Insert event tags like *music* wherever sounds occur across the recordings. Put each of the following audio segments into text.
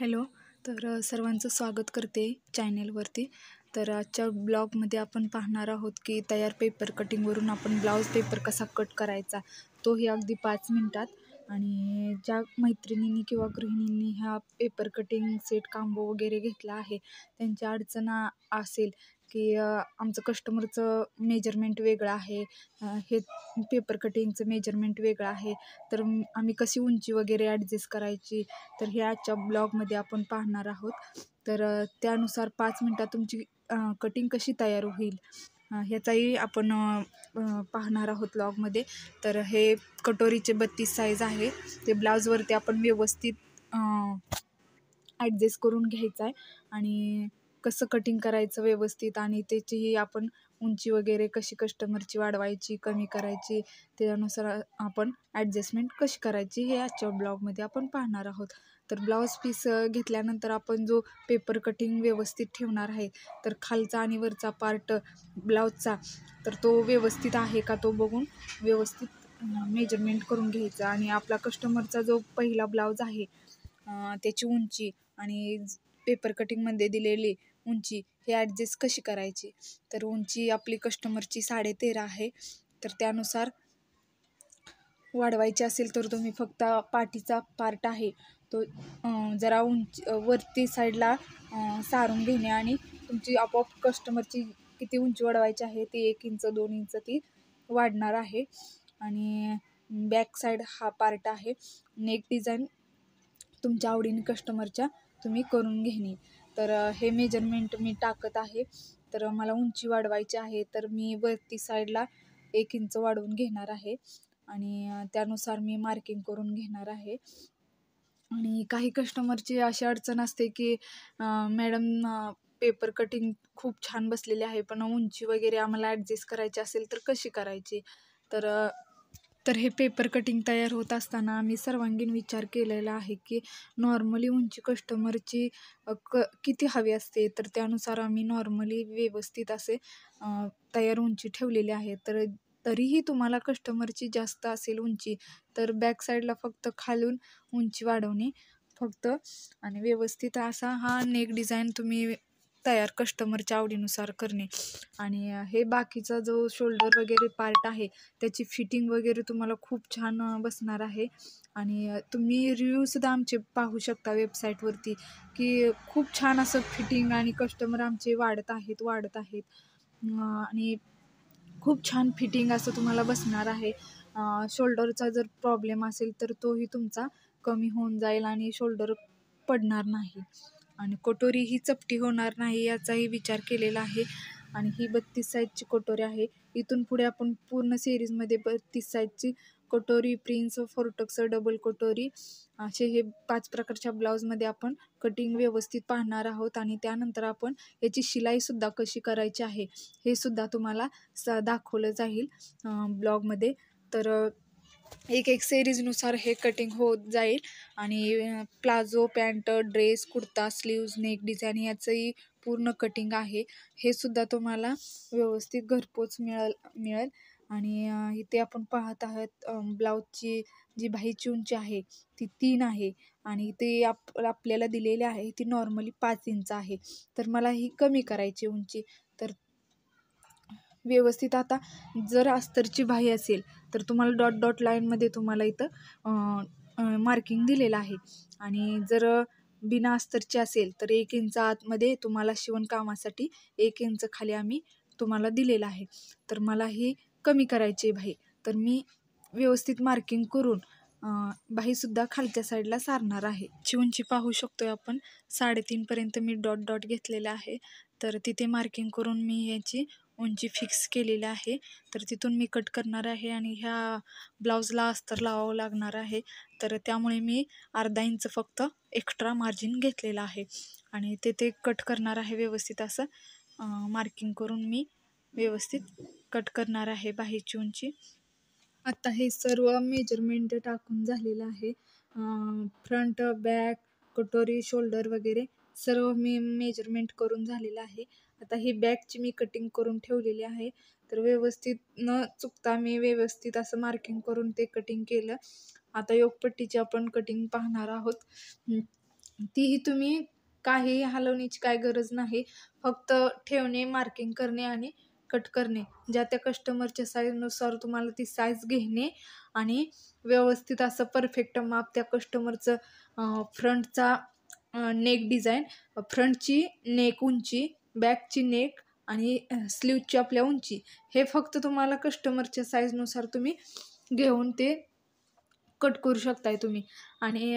hello तर सर्वांचं स्वागत करते चॅनेलवरती तर आजच्या ब्लॉगमध्ये आपण पाहणार आहोत की तयार पेपर कटिंगवरून आपण ब्लाऊज पेपर कसा कट करायचा तोही अगदी पाच मिनटात आणि ज्या मैत्रिणींनी किंवा गृहिणींनी ह्या पेपर कटिंग सेट कांबो वगैरे घेतला आहे त्यांच्या अडचण असेल की आमचं कस्टमरचं मेजरमेंट वेगळं आहे हे पेपर कटिंगचं मेजरमेंट वेगळं आहे तर आम्ही कशी उंची वगैरे ॲडजस्ट करायची तर हे आजच्या ब्लॉगमध्ये आपण पाहणार आहोत तर त्यानुसार पाच मिनटात तुमची कटिंग कशी तयार होईल ह्याचाही आपण पाहणार आहोत ब्लॉगमध्ये तर हे कटोरीचे बत्तीस साईज आहे ते ब्लाऊजवरती आपण व्यवस्थित ॲडजस्ट करून घ्यायचं आहे आणि कसं कटिंग करायचं व्यवस्थित आणि त्याचीही आपण उंची वगैरे कशी कस्टमरची वाढवायची कमी करायची त्यानुसार आपण ॲडजस्टमेंट कशी करायची हे आजच्या ब्लॉगमध्ये आपण पाहणार आहोत तर ब्लाऊज पीस घेतल्यानंतर आपण जो पेपर कटिंग व्यवस्थित ठेवणार आहे तर खालचा आणि वरचा पार्ट ब्लाऊजचा तर तो व्यवस्थित आहे का तो बघून व्यवस्थित मेजरमेंट करून घ्यायचा आणि आपला कस्टमरचा जो पहिला ब्लाउज आहे त्याची उंची आणि पेपर कटिंगमध्ये दिलेली उंची हे ॲडजस्ट कशी करायची तर उंची आपली कस्टमरची साडेतेरा आहे तर त्यानुसार वाढवायची असेल तर तुम्ही फक्त पाठीचा पार्ट आहे तो जरा उंच वरती साईडला सारून घेणे आणि तुमची आपोआप कस्टमरची किती उंची वाढवायची आहे ती एक इंच दोन इंच ती वाढणार आहे आणि बॅक साईड हा पार्ट आहे नेक डिझाईन तुमच्या आवडीने कस्टमरच्या तुम्ही करून घेणे तर हे मेजरमेंट मी टाकत आहे तर मला उंची वाढवायची आहे तर मी वरती साईडला एक इंच वाढवून घेणार आहे आणि त्यानुसार मी मार्किंग करून घेणार आहे आणि काही कस्टमरची अशी अडचण असते की मॅडम पेपर कटिंग खूप छान बसलेली आहे पण उंची वगैरे आम्हाला ॲडजस्ट करायची असेल तर कशी करायची तर तर हे पेपर कटिंग तयार होत असताना आम्ही सर्वांगीण विचार केलेला आहे की नॉर्मली उंची कस्टमरची क किती हवी असते तर त्यानुसार आम्ही नॉर्मली व्यवस्थित असे तयार उंची ठेवलेली आहे तर तरीही तुम्हाला कस्टमरची जास्त असेल उंची तर बॅकसाईडला फक्त खालून उंची वाढवणे फक्त आणि व्यवस्थित असा हा नेक डिझाईन तुम्ही तयार कस्टमरच्या आवडीनुसार करणे आणि हे बाकीचा जो शोल्डर वगैरे पार्ट आहे त्याची फिटिंग वगैरे तुम्हाला खूप छान बसणार आहे आणि तुम्ही रिव्ह्यूसुद्धा आमचे पाहू शकता वेबसाईटवरती की खूप छान असं फिटिंग आणि कस्टमर आमचे वाढत आहेत वाढत आहेत आणि खूप छान फिटिंग असं तुम्हाला बसणार आहे शोल्डरचा जर प्रॉब्लेम असेल तर तोही तुमचा कमी होऊन जाईल आणि शोल्डर पडणार नाही आणि कटोरी ही चपटी होणार नाही याचाही विचार केलेला आहे आणि ही बत्तीस साईजची कटोरी आहे इथून पुढे आपण पूर्ण सिरीजमध्ये बत्तीस साईजची कटोरी प्रिन्स फोरटक्स डबल कटोरी असे हे पाच प्रकारच्या ब्लाऊजमध्ये आपण कटिंग व्यवस्थित पाहणार आहोत आणि त्यानंतर आपण याची शिलाईसुद्धा कशी करायची आहे हे सुद्धा तुम्हाला स दाखवलं जाईल ब्लॉगमध्ये तर एक एक सेरीजनुसार हे कटिंग होत जाईल आणि palazzo pant dress kurta sleeves neck design याचंही पूर्ण कटिंग आहे हे सुद्धा तुम्हाला व्यवस्थित घरपोच मिळल मिळेल आणि इथे आपण पाहत आहोत ब्लाऊजची जी बाहीची उंची आहे ती तीन आहे आणि ते आप आपल्याला दिलेली आहे ती नॉर्मली पाच इंच आहे तर मला ही कमी करायची उंची तर व्यवस्थित आता जर अस्तरची बाही असेल तर तुम्हाला डॉट डॉट लाईनमध्ये तुम्हाला इथं मार्किंग दिलेलं आहे आणि जर बिना अस्तरची असेल तर एक इंच आतमध्ये तुम्हाला शिवणकामासाठी एक इंच खाली आम्ही तुम्हाला दिलेलं आहे तर मला ही कमी करायची आहे भाई तर मी व्यवस्थित मार्किंग करून बाईसुद्धा खालच्या साईडला सारणार आहे जी उंची पाहू शकतो आहे आपण साडेतीनपर्यंत मी डॉट डॉट घेतलेला आहे तर तिथे मार्किंग करून मी याची उंची फिक्स केलेली आहे तर तिथून मी कट करणार आहे आणि ह्या ब्लाऊजला अस्तर लावावं लागणार आहे तर त्यामुळे मी अर्धा इंच फक्त एक्स्ट्रा मार्जिन घेतलेलं आहे आणि तेथे ते कट करणार आहे व्यवस्थित असं मार्किंग करून मी व्यवस्थित कट करणार आहे बाहेरची उंची आता हे सर्व मेजरमेंट टाकून झालेलं आहे फ्रंट बॅक कटोरी शोल्डर वगैरे सर्व मी मेजरमेंट करून झालेलं आहे आता ही बॅगची मी कटिंग करून ठेवलेली आहे तर व्यवस्थित न चुकता मी व्यवस्थित असं मार्किंग करून ते कटिंग केलं आता योगपट्टीची आपण कटिंग पाहणार आहोत तीही तुम्ही काही हलवण्याची काय गरज नाही फक्त ठेवणे मार्किंग करणे आणि कट करणे ज्या त्या कस्टमरच्या साईजनुसार तुम्हाला ती साईज घेणे आणि व्यवस्थित असं परफेक्ट माप त्या कस्टमरचं फ्रंटचा नेक डिझाईन फ्रंटची नेक उंची बॅकची नेक आणि स्लीवची आपल्या उंची हे फक्त तुम्हाला कस्टमरच्या साईजनुसार तुम्ही घेऊन ते कट करू शकताय तुम्ही आणि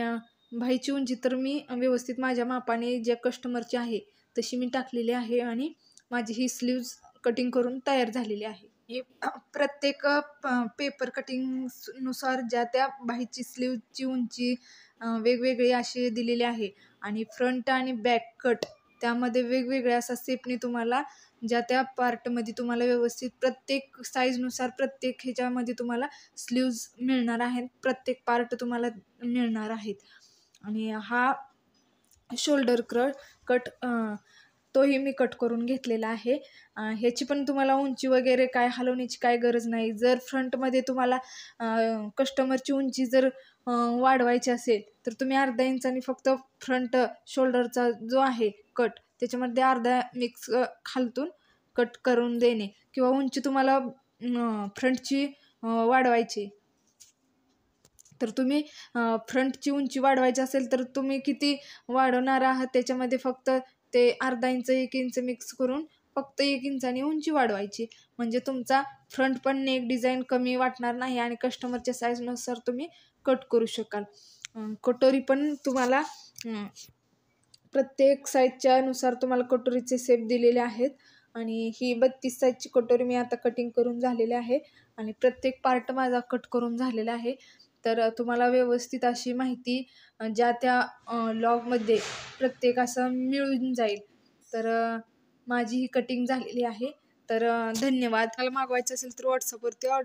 भाईची उंची तर मी व्यवस्थित माझ्या मापाने ज्या कस्टमरची आहे तशी मी टाकलेली आहे आणि माझी ही स्लीव्ज कटिंग करून तयार झालेली आहे हे *clears throat* प्रत्येक पेपर कटिंगनुसार ज्या त्या बाहीची स्लीवची उंची वेगवेगळी अशी दिलेली आहे आणि फ्रंट आणि बॅक कट त्यामध्ये वेगवेगळ्या असा सेपने तुम्हाला ज्या त्या पार्टमध्ये तुम्हाला व्यवस्थित प्रत्येक साईजनुसार प्रत्येक ह्याच्यामध्ये तुम्हाला स्लीव्ज मिळणार आहेत प्रत्येक पार्ट तुम्हाला मिळणार आहेत आणि हा शोल्डर क्र कट तोही मी कट करून घेतलेला आहे ह्याची पण तुम्हाला उंची वगैरे काय हलवण्याची काय गरज नाही जर फ्रंटमध्ये तुम्हाला कस्टमरची उंची जर वाढवायची असेल तर तुम्ही अर्धा इंचानी फक्त फ्रंट शोल्डरचा जो आहे कट त्याच्यामध्ये अर्धा मिक्स खालतून कट करून देणे किंवा उंची तुम्हाला फ्रंटची वाढवायची तर तुम्ही फ्रंटची उंची वाढवायची असेल तर तुम्ही किती वाढवणार आहात त्याच्यामध्ये फक्त ते अर्धा इंच एक इंच मिक्स करून फक्त एक इंचानी उंची वाढवायची म्हणजे तुमचा फ्रंट पण नेक डिझाईन कमी वाटणार नाही आणि कस्टमरच्या साईजनुसार तुम्ही कट करू शकाल कटोरी पण तुम्हाला प्रत्येक साईजच्या नुसार तुम्हाला कटोरीचे सेप दिलेले आहेत आणि ही बत्तीस साईजची कटोरी मी आता कटिंग करून झालेली आहे आणि प्रत्येक पार्ट माझा कट करून झालेला आहे तर तुम्हाला व्यवस्थित अशी माहिती ज्या त्या लॉगमध्ये प्रत्येक असं मिळून जाईल तर माझी ही कटिंग झालेली आहे तर धन्यवाद मला मागवायचं असेल तर व्हॉट्सअपवरती ऑर्डर